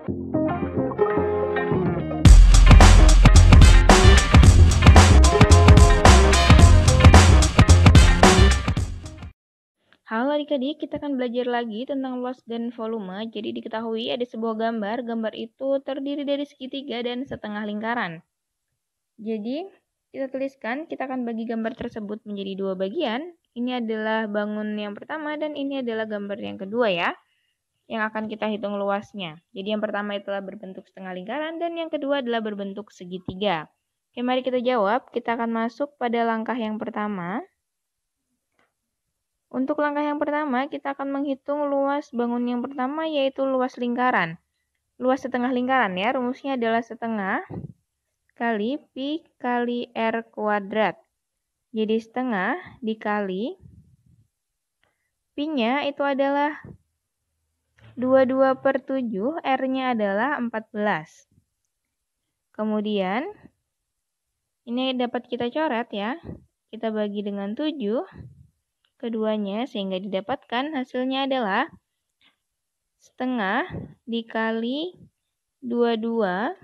Halo adik-adik, kita akan belajar lagi tentang luas dan volume. Jadi diketahui ada sebuah gambar, gambar itu terdiri dari segitiga dan setengah lingkaran. Jadi kita tuliskan, kita akan bagi gambar tersebut menjadi dua bagian. Ini adalah bangun yang pertama dan ini adalah gambar yang kedua ya yang akan kita hitung luasnya. Jadi yang pertama itulah berbentuk setengah lingkaran dan yang kedua adalah berbentuk segitiga. Oke, mari kita jawab. Kita akan masuk pada langkah yang pertama. Untuk langkah yang pertama, kita akan menghitung luas bangun yang pertama yaitu luas lingkaran. Luas setengah lingkaran ya, rumusnya adalah setengah kali pi kali r kuadrat. Jadi setengah dikali pi-nya itu adalah 22 per 7 R-nya adalah 14. Kemudian, ini dapat kita coret ya. Kita bagi dengan 7 keduanya sehingga didapatkan hasilnya adalah setengah dikali 22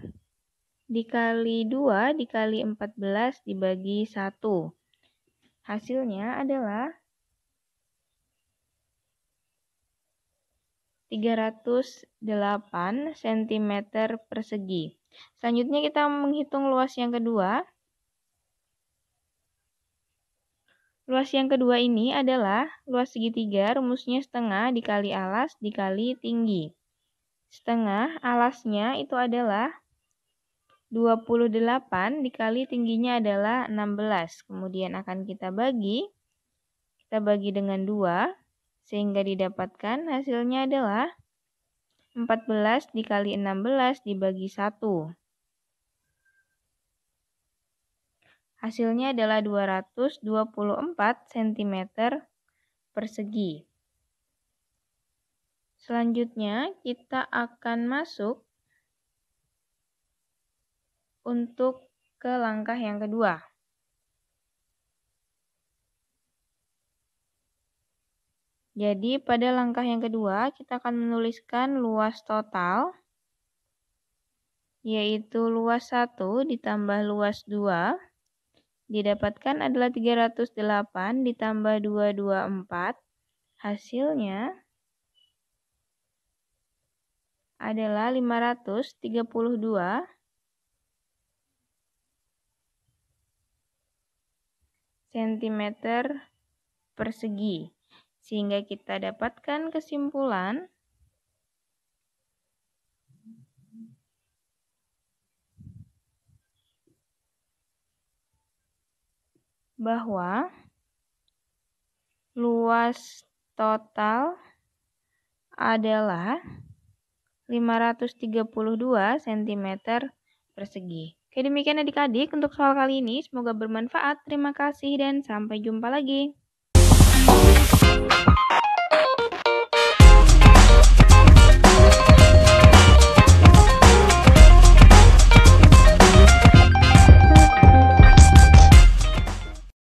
dikali 2 dikali 14 dibagi 1. Hasilnya adalah 308 cm persegi. Selanjutnya kita menghitung luas yang kedua. Luas yang kedua ini adalah luas segitiga rumusnya setengah dikali alas dikali tinggi. Setengah alasnya itu adalah 28 dikali tingginya adalah 16. Kemudian akan kita bagi. Kita bagi dengan 2. Sehingga didapatkan hasilnya adalah 14 dikali 16 dibagi 1. Hasilnya adalah 224 cm persegi. Selanjutnya, kita akan masuk untuk ke langkah yang kedua. Jadi pada langkah yang kedua kita akan menuliskan luas total yaitu luas 1 ditambah luas 2 didapatkan adalah 308 ditambah 224 hasilnya adalah 532 cm persegi sehingga kita dapatkan kesimpulan bahwa luas total adalah 532 cm persegi. Oke demikian adik-adik untuk soal kali ini, semoga bermanfaat. Terima kasih dan sampai jumpa lagi.